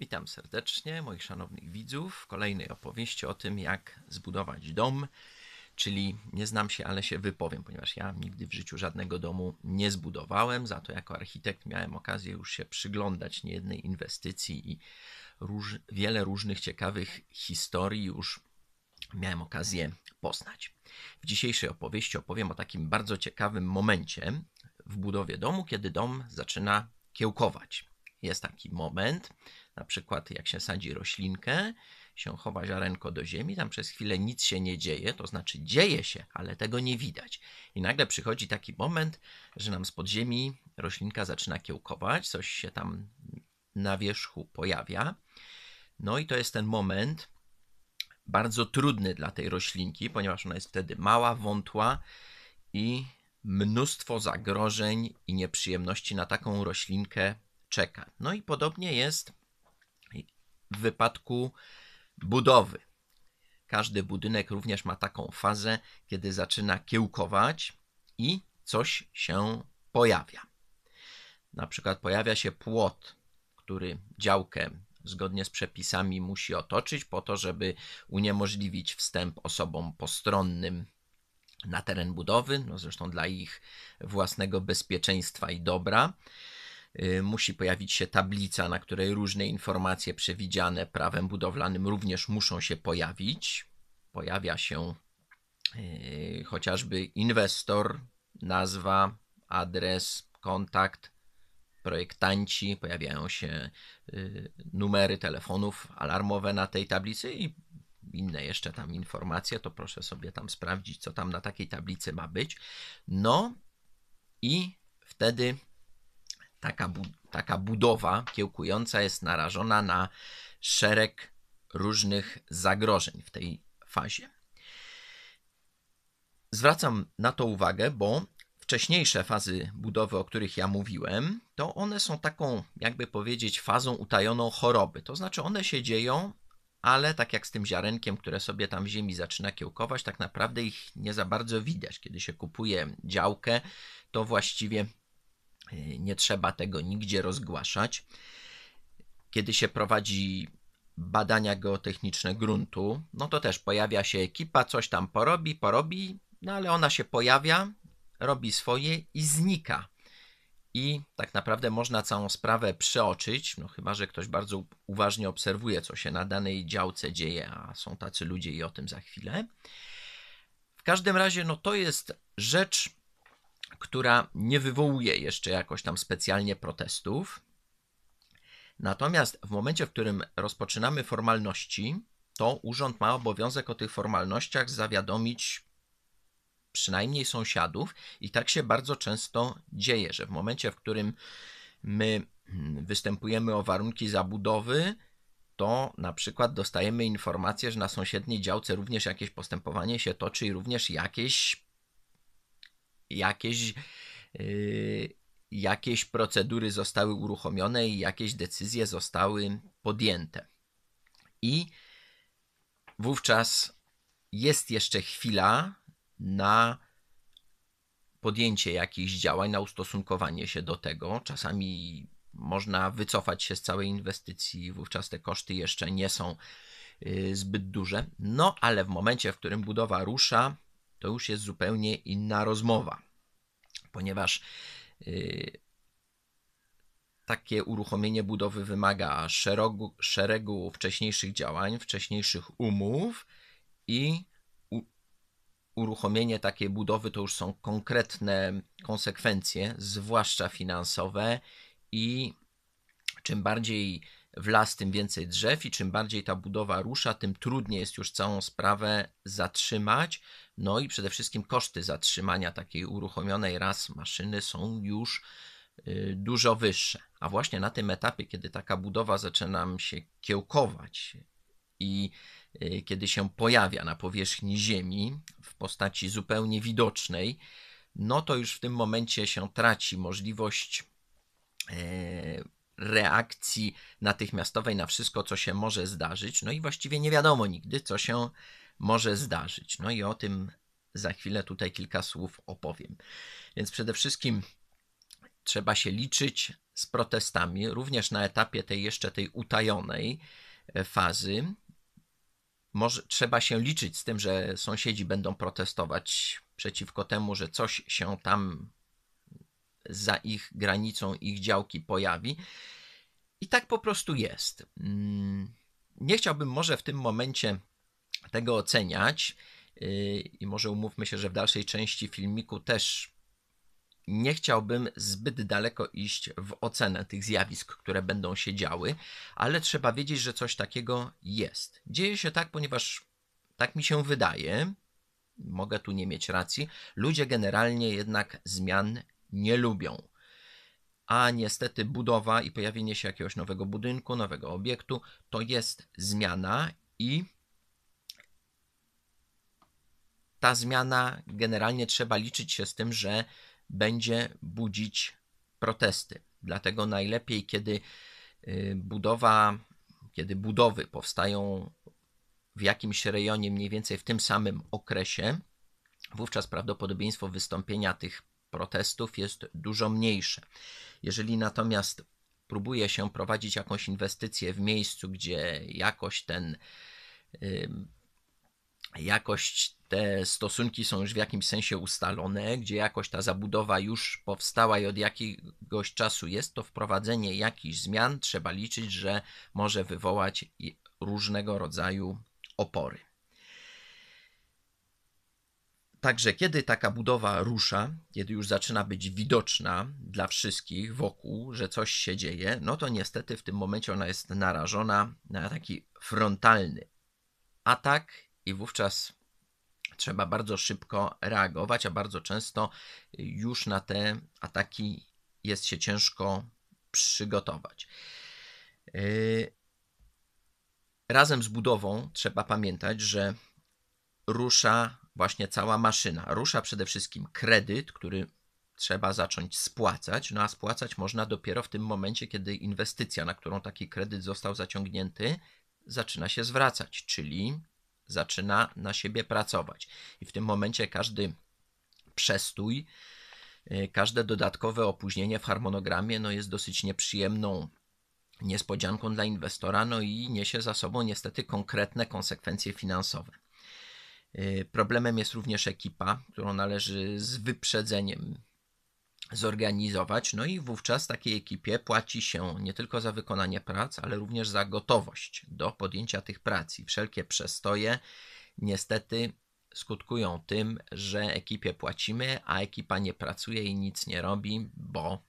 Witam serdecznie moich szanownych widzów w kolejnej opowieści o tym, jak zbudować dom. Czyli nie znam się, ale się wypowiem, ponieważ ja nigdy w życiu żadnego domu nie zbudowałem. Za to jako architekt miałem okazję już się przyglądać niejednej inwestycji i róż, wiele różnych ciekawych historii już miałem okazję poznać. W dzisiejszej opowieści opowiem o takim bardzo ciekawym momencie w budowie domu, kiedy dom zaczyna kiełkować. Jest taki moment, na przykład jak się sadzi roślinkę, się chowa ziarenko do ziemi, tam przez chwilę nic się nie dzieje, to znaczy dzieje się, ale tego nie widać. I nagle przychodzi taki moment, że nam spod ziemi roślinka zaczyna kiełkować, coś się tam na wierzchu pojawia. No i to jest ten moment bardzo trudny dla tej roślinki, ponieważ ona jest wtedy mała, wątła i mnóstwo zagrożeń i nieprzyjemności na taką roślinkę czeka. No i podobnie jest w wypadku budowy. Każdy budynek również ma taką fazę, kiedy zaczyna kiełkować i coś się pojawia. Na przykład pojawia się płot, który działkę zgodnie z przepisami musi otoczyć po to, żeby uniemożliwić wstęp osobom postronnym na teren budowy, no zresztą dla ich własnego bezpieczeństwa i dobra. Y, musi pojawić się tablica, na której różne informacje przewidziane prawem budowlanym również muszą się pojawić. Pojawia się y, chociażby inwestor, nazwa, adres, kontakt, projektanci, pojawiają się y, numery telefonów alarmowe na tej tablicy i inne jeszcze tam informacje, to proszę sobie tam sprawdzić, co tam na takiej tablicy ma być. No i wtedy taka, bu taka budowa kiełkująca jest narażona na szereg różnych zagrożeń w tej fazie. Zwracam na to uwagę, bo wcześniejsze fazy budowy, o których ja mówiłem, to one są taką, jakby powiedzieć, fazą utajoną choroby. To znaczy, one się dzieją, ale tak jak z tym ziarenkiem, które sobie tam w ziemi zaczyna kiełkować, tak naprawdę ich nie za bardzo widać. Kiedy się kupuje działkę, to właściwie nie trzeba tego nigdzie rozgłaszać. Kiedy się prowadzi badania geotechniczne gruntu, no to też pojawia się ekipa, coś tam porobi, porobi, no ale ona się pojawia, robi swoje i znika. I tak naprawdę można całą sprawę przeoczyć, no chyba że ktoś bardzo uważnie obserwuje, co się na danej działce dzieje, a są tacy ludzie i o tym za chwilę. W każdym razie, no to jest rzecz która nie wywołuje jeszcze jakoś tam specjalnie protestów. Natomiast w momencie, w którym rozpoczynamy formalności, to urząd ma obowiązek o tych formalnościach zawiadomić przynajmniej sąsiadów, i tak się bardzo często dzieje, że w momencie, w którym my hmm, występujemy o warunki zabudowy, to na przykład dostajemy informację, że na sąsiedniej działce również jakieś postępowanie się toczy i również jakieś jakieś, y, jakieś procedury zostały uruchomione i jakieś decyzje zostały podjęte. I wówczas jest jeszcze chwila na podjęcie jakichś działań, na ustosunkowanie się do tego. Czasami można wycofać się z całej inwestycji, wówczas te koszty jeszcze nie są y, zbyt duże. No ale w momencie, w którym budowa rusza, to już jest zupełnie inna rozmowa, ponieważ yy, takie uruchomienie budowy wymaga szeregu, szeregu wcześniejszych działań, wcześniejszych umów i u, uruchomienie takiej budowy to już są konkretne konsekwencje, zwłaszcza finansowe i czym bardziej w las, tym więcej drzew i czym bardziej ta budowa rusza, tym trudniej jest już całą sprawę zatrzymać. No i przede wszystkim koszty zatrzymania takiej uruchomionej raz maszyny są już y, dużo wyższe. A właśnie na tym etapie, kiedy taka budowa zaczyna się kiełkować i y, kiedy się pojawia na powierzchni Ziemi w postaci zupełnie widocznej, no to już w tym momencie się traci możliwość e, reakcji natychmiastowej na wszystko, co się może zdarzyć. No i właściwie nie wiadomo nigdy, co się może zdarzyć. No i o tym za chwilę tutaj kilka słów opowiem. Więc przede wszystkim trzeba się liczyć z protestami, również na etapie tej jeszcze tej utajonej e, fazy. Może, trzeba się liczyć z tym, że sąsiedzi będą protestować przeciwko temu, że coś się tam za ich granicą ich działki pojawi. I tak po prostu jest. Mm, nie chciałbym może w tym momencie tego oceniać yy, i może umówmy się, że w dalszej części filmiku też nie chciałbym zbyt daleko iść w ocenę tych zjawisk, które będą się działy, ale trzeba wiedzieć, że coś takiego jest. Dzieje się tak, ponieważ tak mi się wydaje, mogę tu nie mieć racji, ludzie generalnie jednak zmian nie lubią. A niestety budowa i pojawienie się jakiegoś nowego budynku, nowego obiektu to jest zmiana i ta zmiana generalnie trzeba liczyć się z tym, że będzie budzić protesty. Dlatego najlepiej, kiedy y, budowa, kiedy budowy powstają w jakimś rejonie mniej więcej w tym samym okresie, wówczas prawdopodobieństwo wystąpienia tych protestów jest dużo mniejsze. Jeżeli natomiast próbuje się prowadzić jakąś inwestycję w miejscu, gdzie jakoś ten jakość te stosunki są już w jakimś sensie ustalone, gdzie jakoś ta zabudowa już powstała i od jakiegoś czasu jest, to wprowadzenie jakichś zmian trzeba liczyć, że może wywołać różnego rodzaju opory. Także kiedy taka budowa rusza, kiedy już zaczyna być widoczna dla wszystkich wokół, że coś się dzieje, no to niestety w tym momencie ona jest narażona na taki frontalny atak i wówczas trzeba bardzo szybko reagować, a bardzo często już na te ataki jest się ciężko przygotować. Yy, razem z budową trzeba pamiętać, że rusza właśnie cała maszyna. Rusza przede wszystkim kredyt, który trzeba zacząć spłacać, no a spłacać można dopiero w tym momencie, kiedy inwestycja, na którą taki kredyt został zaciągnięty, zaczyna się zwracać, czyli zaczyna na siebie pracować. I w tym momencie każdy przestój, y, każde dodatkowe opóźnienie w harmonogramie no jest dosyć nieprzyjemną niespodzianką dla inwestora, no i niesie za sobą niestety konkretne konsekwencje finansowe. Y, problemem jest również ekipa, którą należy z wyprzedzeniem zorganizować. No i wówczas takiej ekipie płaci się nie tylko za wykonanie prac, ale również za gotowość do podjęcia tych prac. I wszelkie przestoje niestety skutkują tym, że ekipie płacimy, a ekipa nie pracuje i nic nie robi, bo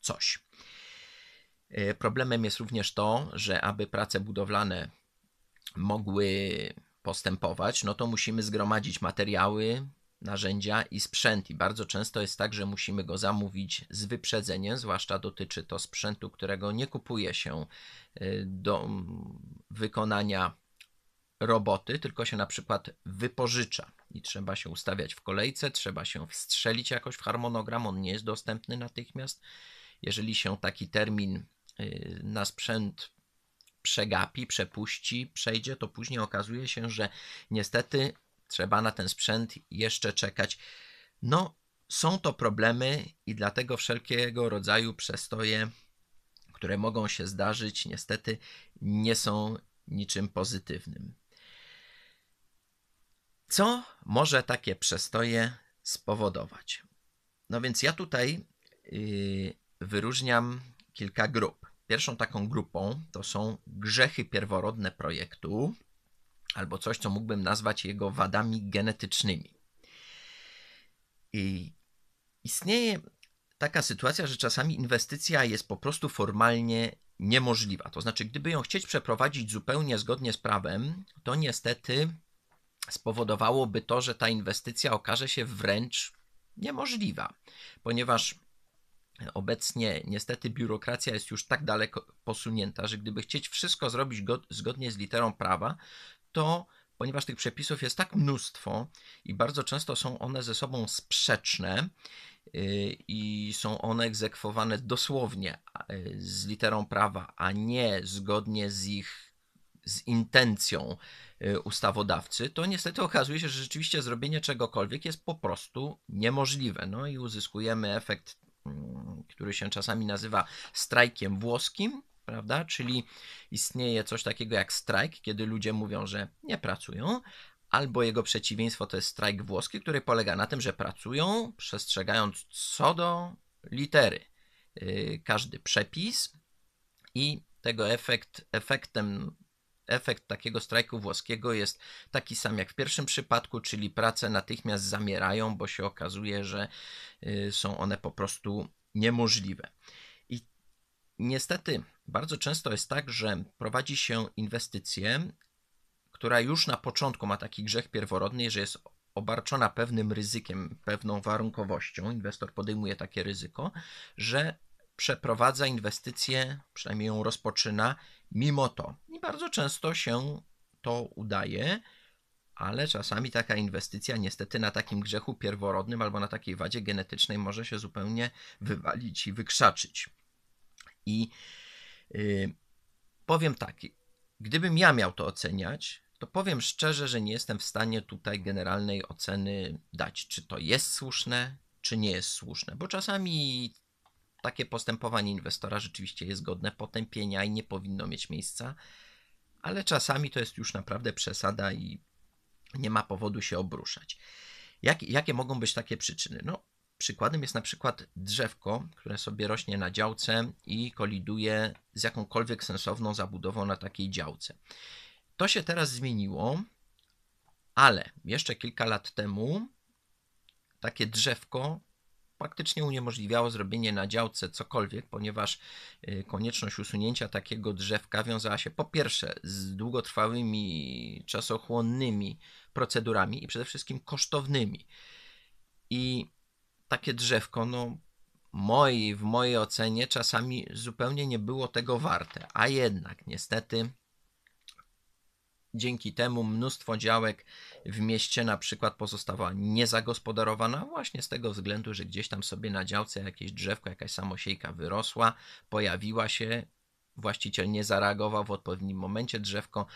coś. Y, problemem jest również to, że aby prace budowlane mogły postępować, no to musimy zgromadzić materiały, narzędzia i sprzęt. I bardzo często jest tak, że musimy go zamówić z wyprzedzeniem, zwłaszcza dotyczy to sprzętu, którego nie kupuje się y, do mm, wykonania roboty, tylko się na przykład wypożycza i trzeba się ustawiać w kolejce, trzeba się wstrzelić jakoś w harmonogram, on nie jest dostępny natychmiast. Jeżeli się taki termin y, na sprzęt przegapi, przepuści, przejdzie, to później okazuje się, że niestety trzeba na ten sprzęt jeszcze czekać. No, są to problemy i dlatego wszelkiego rodzaju przestoje, które mogą się zdarzyć, niestety nie są niczym pozytywnym. Co może takie przestoje spowodować? No więc ja tutaj yy, wyróżniam kilka grup. Pierwszą taką grupą to są grzechy pierworodne projektu, albo coś, co mógłbym nazwać jego wadami genetycznymi. I istnieje taka sytuacja, że czasami inwestycja jest po prostu formalnie niemożliwa. To znaczy, gdyby ją chcieć przeprowadzić zupełnie zgodnie z prawem, to niestety spowodowałoby to, że ta inwestycja okaże się wręcz niemożliwa, ponieważ Obecnie niestety biurokracja jest już tak daleko posunięta, że gdyby chcieć wszystko zrobić zgodnie z literą prawa, to ponieważ tych przepisów jest tak mnóstwo i bardzo często są one ze sobą sprzeczne y, i są one egzekwowane dosłownie y, z literą prawa, a nie zgodnie z ich z intencją y, ustawodawcy, to niestety okazuje się, że rzeczywiście zrobienie czegokolwiek jest po prostu niemożliwe. No i uzyskujemy efekt mm, który się czasami nazywa strajkiem włoskim, prawda? Czyli istnieje coś takiego jak strajk, kiedy ludzie mówią, że nie pracują, albo jego przeciwieństwo to jest strajk włoski, który polega na tym, że pracują, przestrzegając co do litery yy, każdy przepis i tego efekt, efektem efekt takiego strajku włoskiego jest taki sam jak w pierwszym przypadku, czyli prace natychmiast zamierają, bo się okazuje, że yy, są one po prostu niemożliwe. I niestety bardzo często jest tak, że prowadzi się inwestycję, która już na początku ma taki grzech pierworodny, że jest obarczona pewnym ryzykiem, pewną warunkowością. Inwestor podejmuje takie ryzyko, że przeprowadza inwestycję, przynajmniej ją rozpoczyna, mimo to. I bardzo często się to udaje ale czasami taka inwestycja niestety na takim grzechu pierworodnym albo na takiej wadzie genetycznej może się zupełnie wywalić i wykrzaczyć. I yy, powiem tak, gdybym ja miał to oceniać, to powiem szczerze, że nie jestem w stanie tutaj generalnej oceny dać, czy to jest słuszne, czy nie jest słuszne, bo czasami takie postępowanie inwestora rzeczywiście jest godne potępienia i nie powinno mieć miejsca, ale czasami to jest już naprawdę przesada i nie ma powodu się obruszać. Jak, jakie mogą być takie przyczyny? No, przykładem jest na przykład drzewko, które sobie rośnie na działce i koliduje z jakąkolwiek sensowną zabudową na takiej działce. To się teraz zmieniło, ale jeszcze kilka lat temu takie drzewko praktycznie uniemożliwiało zrobienie na działce cokolwiek, ponieważ y, konieczność usunięcia takiego drzewka wiązała się po pierwsze z długotrwałymi, czasochłonnymi procedurami i przede wszystkim kosztownymi. I takie drzewko, no moi, w mojej ocenie czasami zupełnie nie było tego warte, a jednak niestety dzięki temu mnóstwo działek w mieście na przykład pozostawała niezagospodarowana właśnie z tego względu, że gdzieś tam sobie na działce jakieś drzewko, jakaś samosiejka wyrosła, pojawiła się, właściciel nie zareagował w odpowiednim momencie, drzewko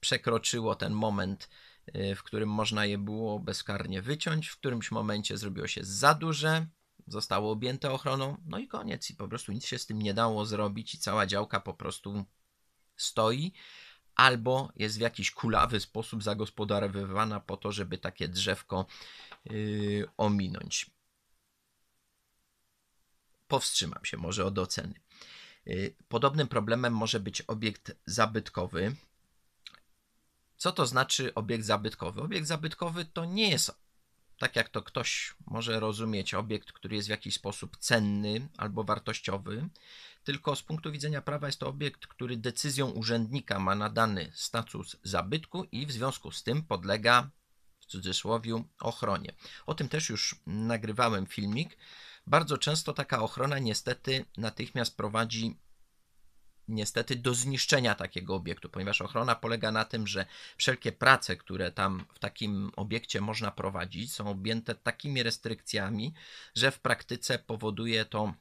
przekroczyło ten moment Y, w którym można je było bezkarnie wyciąć. W którymś momencie zrobiło się za duże, zostało objęte ochroną, no i koniec. I po prostu nic się z tym nie dało zrobić, i cała działka po prostu stoi. Albo jest w jakiś kulawy sposób zagospodarowywana po to, żeby takie drzewko yy, ominąć. Powstrzymam się może od oceny. Y, podobnym problemem może być obiekt zabytkowy, co to znaczy obiekt zabytkowy? Obiekt zabytkowy to nie jest, tak jak to ktoś może rozumieć, obiekt, który jest w jakiś sposób cenny albo wartościowy, tylko z punktu widzenia prawa jest to obiekt, który decyzją urzędnika ma nadany status zabytku i w związku z tym podlega w cudzysłowie ochronie. O tym też już nagrywałem filmik. Bardzo często taka ochrona niestety natychmiast prowadzi niestety do zniszczenia takiego obiektu, ponieważ ochrona polega na tym, że wszelkie prace, które tam w takim obiekcie można prowadzić, są objęte takimi restrykcjami, że w praktyce powoduje to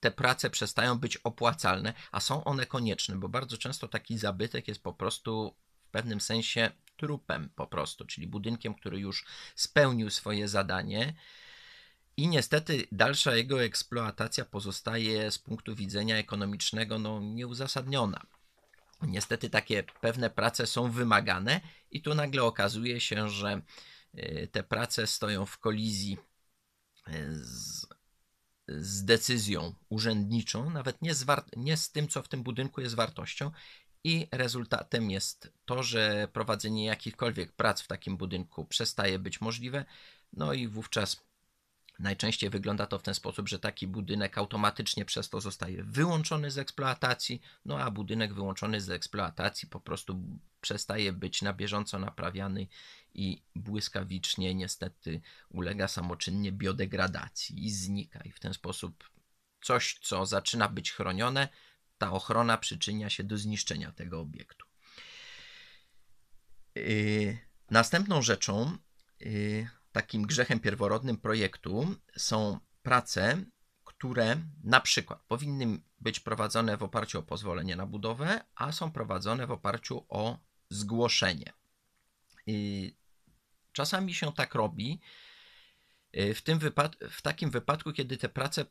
te prace przestają być opłacalne, a są one konieczne, bo bardzo często taki zabytek jest po prostu w pewnym sensie trupem po prostu, czyli budynkiem, który już spełnił swoje zadanie, i niestety dalsza jego eksploatacja pozostaje z punktu widzenia ekonomicznego no, nieuzasadniona. Niestety takie pewne prace są wymagane, i tu nagle okazuje się, że y, te prace stoją w kolizji y, z, z decyzją urzędniczą, nawet nie z, nie z tym, co w tym budynku jest wartością, i rezultatem jest to, że prowadzenie jakichkolwiek prac w takim budynku przestaje być możliwe, no i wówczas Najczęściej wygląda to w ten sposób, że taki budynek automatycznie przez to zostaje wyłączony z eksploatacji, no a budynek wyłączony z eksploatacji po prostu przestaje być na bieżąco naprawiany i błyskawicznie niestety ulega samoczynnie biodegradacji i znika. I w ten sposób coś, co zaczyna być chronione, ta ochrona przyczynia się do zniszczenia tego obiektu. Yy, następną rzeczą, yy, takim grzechem pierworodnym projektu są prace, które na przykład powinny być prowadzone w oparciu o pozwolenie na budowę, a są prowadzone w oparciu o zgłoszenie. Czasami się tak robi. Y, w, tym wypad- w takim wypadku, kiedy te prace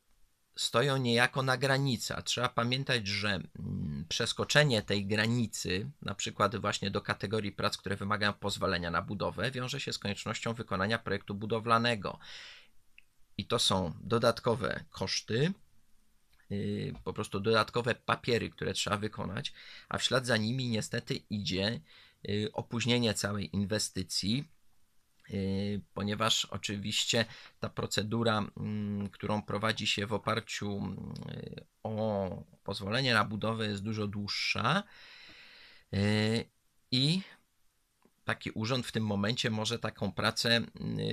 stoją niejako na granicy, a trzeba pamiętać, że mm, przeskoczenie tej granicy, na przykład właśnie do kategorii prac, które wymagają pozwolenia na budowę, wiąże się z koniecznością wykonania projektu budowlanego. I to są dodatkowe koszty, y, po prostu dodatkowe papiery, które trzeba wykonać, a w ślad za nimi niestety idzie y, opóźnienie całej inwestycji, Y, ponieważ oczywiście ta procedura, mm, którą prowadzi się w oparciu mm, o pozwolenie na budowę, jest dużo dłuższa y, i taki urząd w tym momencie może taką pracę,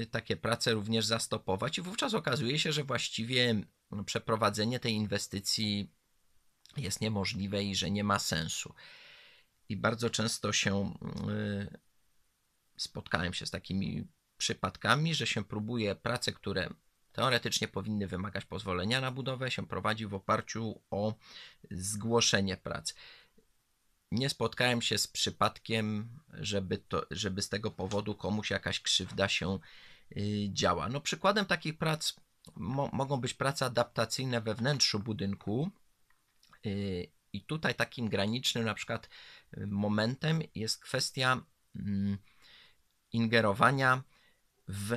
y, takie prace również zastopować i wówczas okazuje się, że właściwie mm, przeprowadzenie tej inwestycji jest niemożliwe i że nie ma sensu. I bardzo często się spotkałem się z takimi przypadkami, że się próbuje prace, które teoretycznie powinny wymagać pozwolenia na budowę, się prowadzi w oparciu o zgłoszenie prac. Nie spotkałem się z przypadkiem, żeby, to, żeby z tego powodu komuś jakaś krzywda się y, działa. No, przykładem takich prac mo mogą być prace adaptacyjne we wnętrzu budynku. Y, I tutaj takim granicznym na przykład y, momentem jest kwestia. Mm, ingerowania w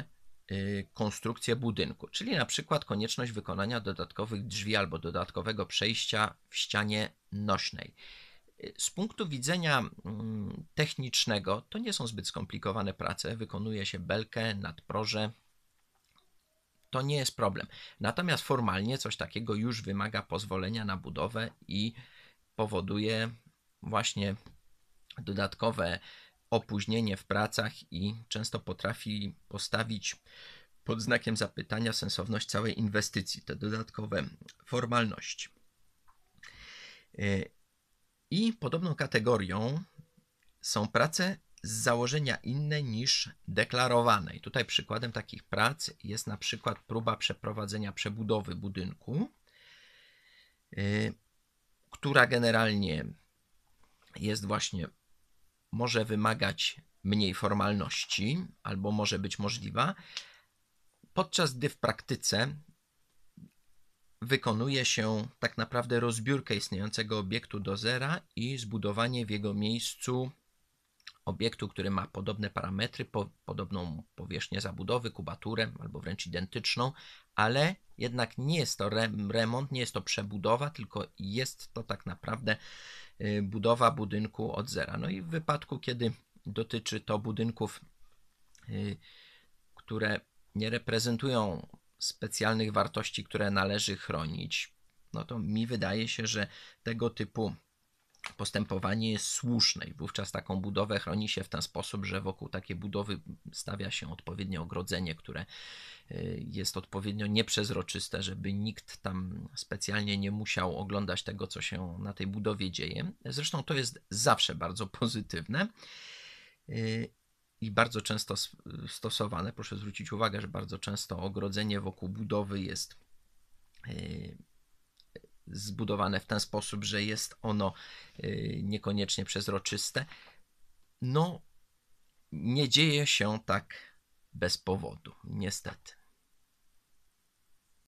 y, konstrukcję budynku, czyli na przykład konieczność wykonania dodatkowych drzwi albo dodatkowego przejścia w ścianie nośnej. Y, z punktu widzenia mm, technicznego to nie są zbyt skomplikowane prace. Wykonuje się belkę, nadproże. To nie jest problem. Natomiast formalnie coś takiego już wymaga pozwolenia na budowę i powoduje właśnie dodatkowe opóźnienie w pracach i często potrafi postawić pod znakiem zapytania sensowność całej inwestycji, te dodatkowe formalności. E, I podobną kategorią są prace z założenia inne niż deklarowane. I tutaj przykładem takich prac jest na przykład próba przeprowadzenia przebudowy budynku, e, która generalnie jest właśnie może wymagać mniej formalności albo może być możliwa, podczas gdy w praktyce wykonuje się tak naprawdę rozbiórkę istniejącego obiektu do zera i zbudowanie w jego miejscu obiektu, który ma podobne parametry, po, podobną powierzchnię zabudowy, kubaturę albo wręcz identyczną, ale jednak nie jest to remont, nie jest to przebudowa, tylko jest to tak naprawdę Y, budowa budynku od zera. No i w wypadku, kiedy dotyczy to budynków, y, które nie reprezentują specjalnych wartości, które należy chronić, no to mi wydaje się, że tego typu postępowanie jest słuszne i wówczas taką budowę chroni się w ten sposób, że wokół takiej budowy stawia się odpowiednie ogrodzenie, które y, jest odpowiednio nieprzezroczyste, żeby nikt tam specjalnie nie musiał oglądać tego, co się na tej budowie dzieje. Zresztą to jest zawsze bardzo pozytywne y, i bardzo często stosowane. Proszę zwrócić uwagę, że bardzo często ogrodzenie wokół budowy jest y, zbudowane w ten sposób, że jest ono y, niekoniecznie przezroczyste, no nie dzieje się tak bez powodu, niestety.